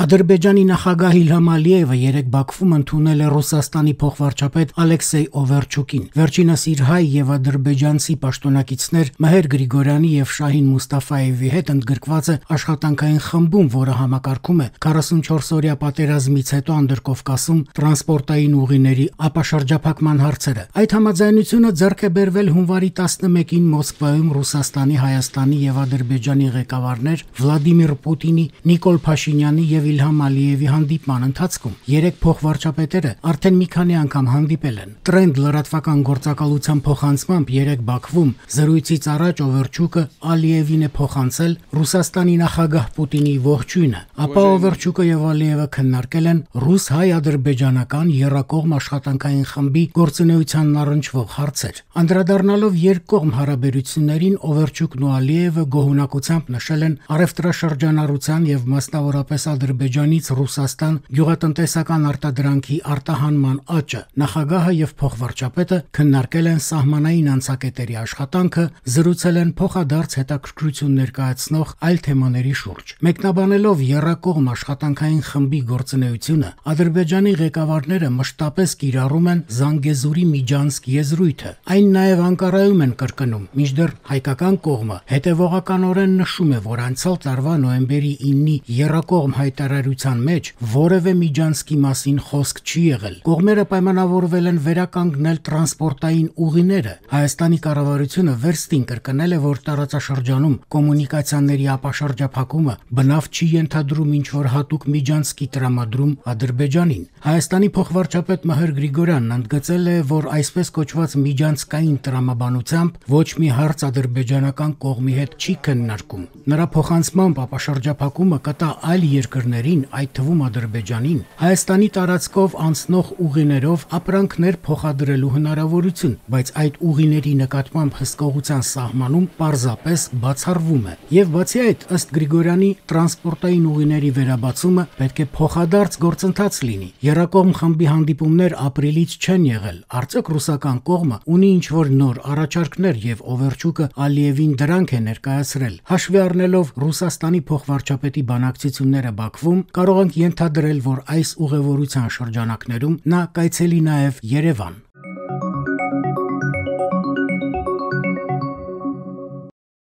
Ադրբեջանի նախագահ Իլհամ Ալիևը երեկ Բաքվում ընդունել է Ռուսաստանի փոխվարչապետ Ալեքսեյ Օվերչուկին։ Վերջինս իր հայ եւ ադրբեջանցի պաշտոնակիցներ Մհեր Գրիգորյանի եւ Շահին Մուստաֆաևի հետ ընդգրկված է աշխատանքային խմբում, որը համակարգում է 44-օրյա պատերազմից հետո Անդրկովկասում տրանսպորտային ուղիների ապաշարժափակման հարցերը։ Այդ համաձայնությունը ձեռք է բերվել հունվարի 11-ին Մոսկվայում Ռուսաստանի, Հայաստանի եւ Ադրբեջանի ղեկավարներ Վլադիմիր Պուտինի, Նիկոլ Փաշինյանի եւ Իլհամ Ալիևի հանդիպման ընթացքում երեք փոխվարչապետերը արդեն մի քանի անգամ հանդիպել են։ Տրենդ լրատվական գործակալության փոխանցմամբ երեք Բաքվում զրույցից առաջ Օվերչուկը Ալիևին է փոխանցել Ռուսաստանի նախագահ Պուտինի ողջույնը, ապա Օվերչուկը եւ Ալիևը քննարկել են ռուս-հայ-ադրբեջանական երկկողմ աշխատանքային խմբի գործունեությանն առնչվող հարցեր։ Անդրադառնալով երկկողմ հարաբերություններին Օվերչուկն ու Ալիևը գոհունակությամբ նշել են արևտրաշրջանառության եւ մասնավորապես ադրբեջանական Ադրբեջանից Ռուսաստան գյուղատնտեսական արտադրանքի արտահանման աճը, նախագահը եւ փոխվարչապետը քննարկել են սահմանային անցակետերի աշխատանքը, զրուցել են փոխադարձ հետաքրքրություն ներկայացնող այլ թեմաների շուրջ։ Մեկնաբանելով երրակողմ աշխատանքային խմբի գործունեությունը, Ադրբեջանի ղեկավարները մշտապես կիրառում են Զանգեզուրի Միջանսկ եզրույթը։ Այն նաեւ Անկարայում են կրկնում, միջդեռ հայկական կողմը հետևողականորեն նշում է, որ անցյալ տարվա նոեմբերի 9-ի երրակողմ հայտ հայտարարության մեջ որևէ Միջանսկի մասին խոսք չի եղել։ Կողմերը պայմանավորվել են վերականգնել տրանսպորտային ուղիները։ Հայաստանի կառավարությունը վերստին կրկնել է, որ տարածաշրջանում կոմունիկացիաների ապաշրջափակումը բնավ չի ենթադրում ինչ որ հատուկ Միջանսկի տրամադրում Ադրբեջանին։ Հայաստանի փոխվարչապետ Մհեր Գրիգորյանն ընդգծել է, որ այսպես կոչված միջանցկային տրամաբանությամբ ոչ մի հարց ադրբեջանական կողմի հետ չի քննարկում։ Նրա փոխանցմամբ ապաշրջափակումը կտա այլ երկրներ երկրներին, այդ թվում Ադրբեջանին, Հայաստանի տարածքով անցնող ուղիներով ապրանքներ փոխադրելու հնարավորություն, բայց այդ ուղիների նկատմամբ հսկողության սահմանում պարզապես բացառվում է։ Եվ բացի այդ, ըստ Գրիգորյանի, տրանսպորտային ուղիների վերաբացումը պետք է փոխադարձ գործընթաց լինի։ Երակողմ խմբի հանդիպումներ ապրիլից չեն եղել։ Արդյոք ռուսական կողմը ունի ինչ-որ նոր առաջարկներ եւ Օվերչուկը Ալիևին դրանք է ներկայացրել։ Հաշվի առնելով Ռուսաստանի փոխվարչապետի բանակցությունները Բաքվի շրջանակվում, կարող ենք ենթադրել, որ այս ուղևորության շրջանակներում նա կայցելի նաև Երևան։